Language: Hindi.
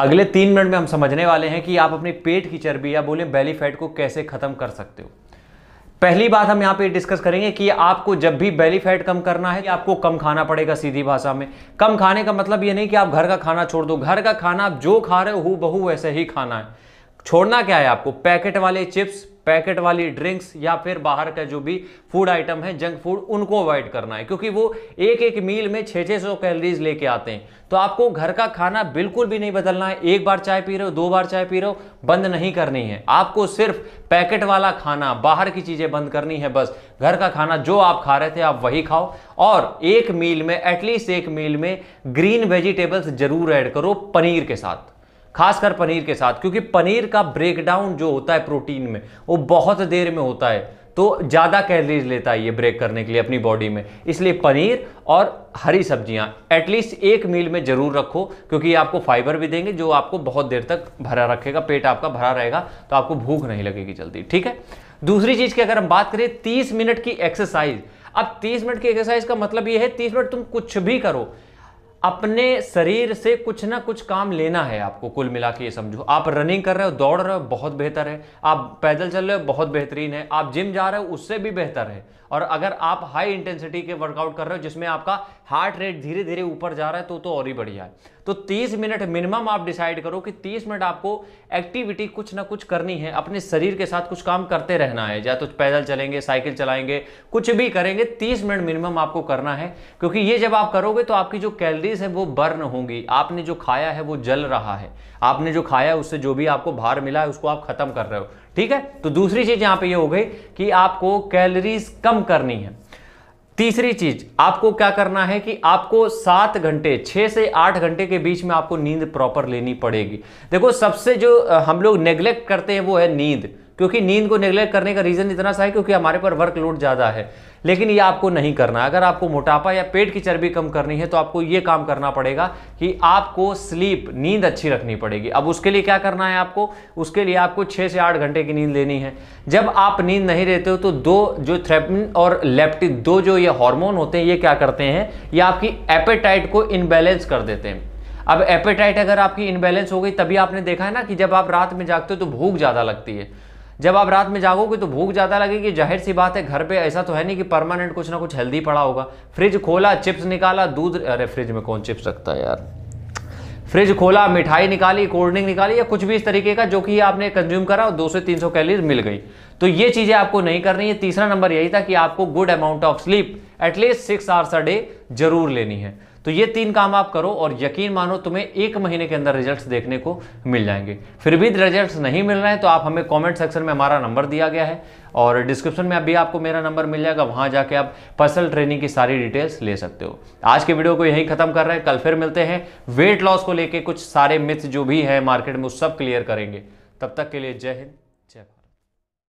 अगले तीन मिनट में हम समझने वाले हैं कि आप अपने पेट की चर्बी या बोले बेली फैट को कैसे खत्म कर सकते हो पहली बात हम यहाँ पे डिस्कस करेंगे कि आपको जब भी बेली फैट कम करना है आपको कम खाना पड़ेगा सीधी भाषा में कम खाने का मतलब ये नहीं कि आप घर का खाना छोड़ दो घर का खाना आप जो खा रहे हो बहु बहू वैसे ही खाना है छोड़ना क्या है आपको पैकेट वाले चिप्स पैकेट वाली ड्रिंक्स या फिर बाहर का जो भी फूड आइटम है जंक फूड उनको अवॉइड करना है क्योंकि वो एक एक मील में छः छः सौ कैलरीज लेके आते हैं तो आपको घर का खाना बिल्कुल भी नहीं बदलना है एक बार चाय पी रहे हो दो बार चाय पी रहे हो बंद नहीं करनी है आपको सिर्फ पैकेट वाला खाना बाहर की चीज़ें बंद करनी है बस घर का खाना जो आप खा रहे थे आप वही खाओ और एक मील में एटलीस्ट एक मील में ग्रीन वेजिटेबल्स जरूर ऐड करो पनीर के साथ खासकर पनीर के साथ क्योंकि पनीर का ब्रेकडाउन जो होता है प्रोटीन में वो बहुत देर में होता है तो ज़्यादा कैलरीज लेता है ये ब्रेक करने के लिए अपनी बॉडी में इसलिए पनीर और हरी सब्जियां एटलीस्ट एक मील में ज़रूर रखो क्योंकि ये आपको फाइबर भी देंगे जो आपको बहुत देर तक भरा रखेगा पेट आपका भरा रहेगा तो आपको भूख नहीं लगेगी जल्दी ठीक है दूसरी चीज़ की अगर हम बात करें तीस मिनट की एक्सरसाइज अब तीस मिनट की एक्सरसाइज का मतलब ये है तीस मिनट तुम कुछ भी करो अपने शरीर से कुछ ना कुछ काम लेना है आपको कुल मिला के ये समझो आप रनिंग कर रहे हो दौड़ रहे हो बहुत बेहतर है आप पैदल चल रहे हो बहुत बेहतरीन है आप जिम जा रहे हो उससे भी बेहतर है और अगर आप हाई इंटेंसिटी के वर्कआउट कर रहे हो जिसमें आपका हार्ट रेट धीरे धीरे ऊपर जा रहा है तो तो और ही बढ़िया है तो 30 मिनट मिनिमम आप डिसाइड करो कि 30 मिनट आपको एक्टिविटी कुछ ना कुछ करनी है अपने शरीर के साथ कुछ काम करते रहना है या तो पैदल चलेंगे साइकिल चलाएंगे कुछ भी करेंगे 30 मिनट मिनिमम आपको करना है क्योंकि ये जब आप करोगे तो आपकी जो कैलरीज कैलोरीज है वो बर्न होंगी आपने जो खाया है वो जल रहा है आपने जो खाया है उससे जो भी आपको भार मिला है उसको आप खत्म कर रहे हो ठीक है तो दूसरी चीज यहां पे ये हो गई कि आपको कैलोरीज कम करनी है तीसरी चीज आपको क्या करना है कि आपको सात घंटे छः से आठ घंटे के बीच में आपको नींद प्रॉपर लेनी पड़ेगी देखो सबसे जो हम लोग नेग्लेक्ट करते हैं वो है नींद क्योंकि नींद को निगलेक्ट करने का रीज़न इतना सा है क्योंकि हमारे पर वर्कलोड ज़्यादा है लेकिन ये आपको नहीं करना अगर आपको मोटापा या पेट की चर्बी कम करनी है तो आपको ये काम करना पड़ेगा कि आपको स्लीप नींद अच्छी रखनी पड़ेगी अब उसके लिए क्या करना है आपको उसके लिए आपको छः से आठ घंटे की नींद लेनी है जब आप नींद नहीं लेते हो तो दो जो थ्रेपिन और लेप्टिन दो जो ये हॉर्मोन होते हैं ये क्या करते हैं ये आपकी एपेटाइट को इनबैलेंस कर देते हैं अब एपेटाइट अगर आपकी इनबैलेंस हो गई तभी आपने देखा है ना कि जब आप रात में जागते हो तो भूख ज़्यादा लगती है जब आप रात में जागोगे तो भूख ज़्यादा लगेगी जाहिर सी बात है घर पे ऐसा तो है नहीं कि परमानेंट कुछ ना कुछ हेल्दी पड़ा होगा फ्रिज खोला चिप्स निकाला दूध अरे फ्रिज में कौन चिप्स रखता है यार फ्रिज खोला मिठाई निकाली कोल्ड ड्रिंक निकाली या कुछ भी इस तरीके का जो कि आपने कंज्यूम करा और दो से तीन सौ कैलोरीज मिल गई तो ये चीज़ें आपको नहीं करनी है तीसरा नंबर यही था कि आपको good amount of sleep at least six hours a day जरूर लेनी है तो ये तीन काम आप करो और यकीन मानो तुम्हें एक महीने के अंदर रिजल्ट्स देखने को मिल जाएंगे फिर भी रिजल्ट्स नहीं मिल रहे हैं तो आप हमें कमेंट सेक्शन में हमारा नंबर दिया गया है और डिस्क्रिप्शन में अभी आपको मेरा नंबर मिल जाएगा वहां जाके आप पर्सनल ट्रेनिंग की सारी डिटेल्स ले सकते हो आज के वीडियो को यही खत्म कर रहे हैं कल फिर मिलते हैं वेट लॉस को लेकर कुछ सारे मिथ जो भी है मार्केट में उस सब क्लियर करेंगे तब तक के लिए जय हिंद